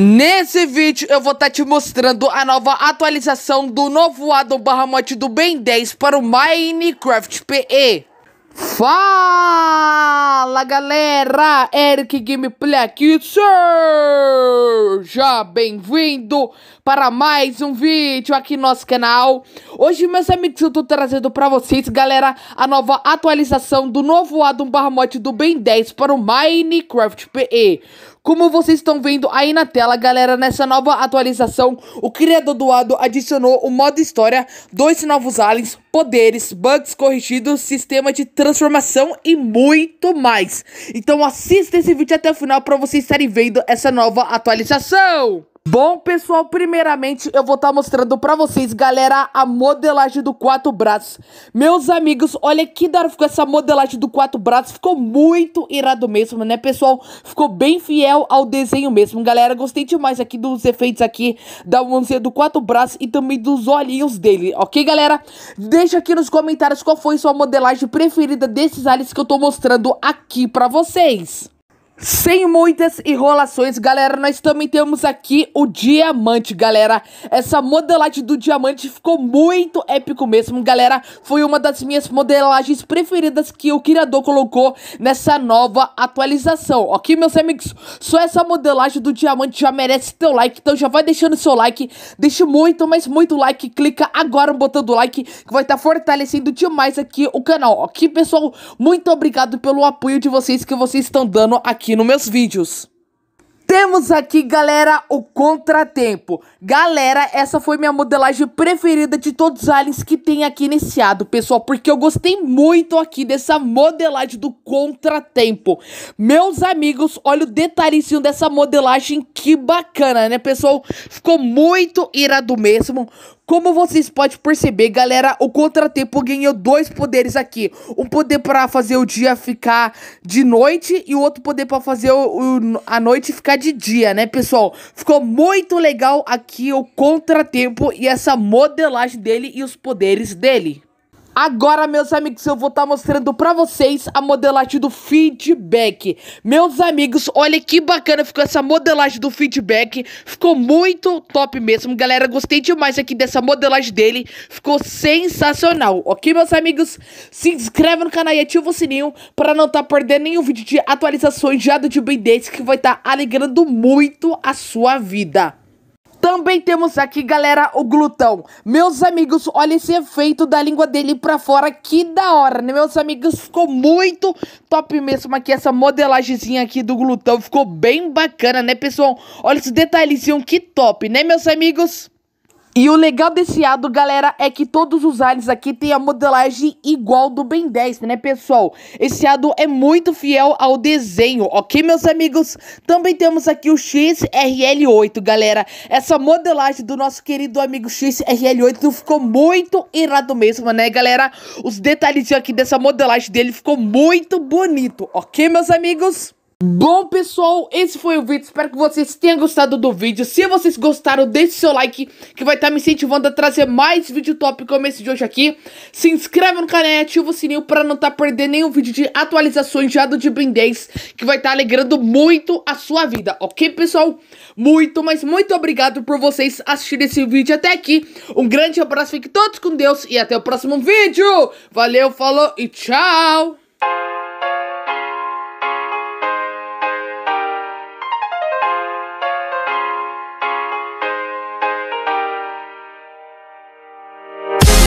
Nesse vídeo eu vou estar tá te mostrando a nova atualização do novo addon barra mod do Ben 10 para o Minecraft PE. Fala galera, Eric Gameplay aqui, seja bem-vindo para mais um vídeo aqui no nosso canal Hoje meus amigos eu tô trazendo para vocês galera, a nova atualização do novo addon barra mod do Ben 10 para o Minecraft PE como vocês estão vendo aí na tela, galera, nessa nova atualização, o criador do Ado adicionou o modo história, dois novos aliens, poderes, bugs corrigidos, sistema de transformação e muito mais. Então assista esse vídeo até o final para vocês estarem vendo essa nova atualização. Bom, pessoal, primeiramente eu vou estar tá mostrando pra vocês, galera, a modelagem do quatro braços. Meus amigos, olha que da hora ficou essa modelagem do quatro braços. Ficou muito irado mesmo, né, pessoal? Ficou bem fiel ao desenho mesmo, galera. Gostei demais aqui dos efeitos aqui da mãozinha do quatro braços e também dos olhinhos dele, ok, galera? Deixa aqui nos comentários qual foi sua modelagem preferida desses aliens que eu tô mostrando aqui pra vocês. Sem muitas enrolações, galera, nós também temos aqui o diamante, galera. Essa modelagem do diamante ficou muito épico mesmo, galera. Foi uma das minhas modelagens preferidas que o criador colocou nessa nova atualização, ok, meus amigos? Só essa modelagem do diamante já merece teu like, então já vai deixando seu like. Deixa muito, mas muito like. Clica agora no botão do like, que vai estar tá fortalecendo demais aqui o canal, ok, pessoal? Muito obrigado pelo apoio de vocês que vocês estão dando aqui aqui nos meus vídeos. Temos aqui, galera, o contratempo. Galera, essa foi minha modelagem preferida de todos os aliens que tem aqui iniciado, pessoal. Porque eu gostei muito aqui dessa modelagem do contratempo. Meus amigos, olha o detalhezinho dessa modelagem. Que bacana, né, pessoal? Ficou muito irado mesmo. Como vocês podem perceber, galera, o contratempo ganhou dois poderes aqui. Um poder para fazer o dia ficar de noite e o outro poder para fazer o, o, a noite ficar de dia, né, pessoal? Ficou muito legal aqui o contratempo e essa modelagem dele e os poderes dele. Agora, meus amigos, eu vou estar tá mostrando pra vocês a modelagem do feedback. Meus amigos, olha que bacana ficou essa modelagem do feedback. Ficou muito top mesmo, galera. Gostei demais aqui dessa modelagem dele. Ficou sensacional, ok, meus amigos? Se inscreve no canal e ativa o sininho pra não estar tá perdendo nenhum vídeo de atualizações já do Tio Ben que vai estar tá alegrando muito a sua vida. Também temos aqui, galera, o glutão. Meus amigos, olha esse efeito da língua dele pra fora, que da hora, né? Meus amigos, ficou muito top mesmo aqui, essa modelagemzinha aqui do glutão. Ficou bem bacana, né, pessoal? Olha esse detalhezinho, que top, né, meus amigos? E o legal desse ado, galera, é que todos os aliens aqui têm a modelagem igual do Ben 10, né, pessoal? Esse ado é muito fiel ao desenho, ok, meus amigos? Também temos aqui o XRL8, galera. Essa modelagem do nosso querido amigo XRL8 ficou muito irado mesmo, né, galera? Os detalhezinhos aqui dessa modelagem dele ficou muito bonito, ok, meus amigos? Bom pessoal, esse foi o vídeo, espero que vocês tenham gostado do vídeo Se vocês gostaram, deixe seu like que vai estar tá me incentivando a trazer mais vídeo top como esse de hoje aqui Se inscreve no canal e ativa o sininho para não estar tá perdendo nenhum vídeo de atualizações já do Ben 10 Que vai estar tá alegrando muito a sua vida, ok pessoal? Muito, mas muito obrigado por vocês assistirem esse vídeo até aqui Um grande abraço, fiquem todos com Deus e até o próximo vídeo Valeu, falou e tchau!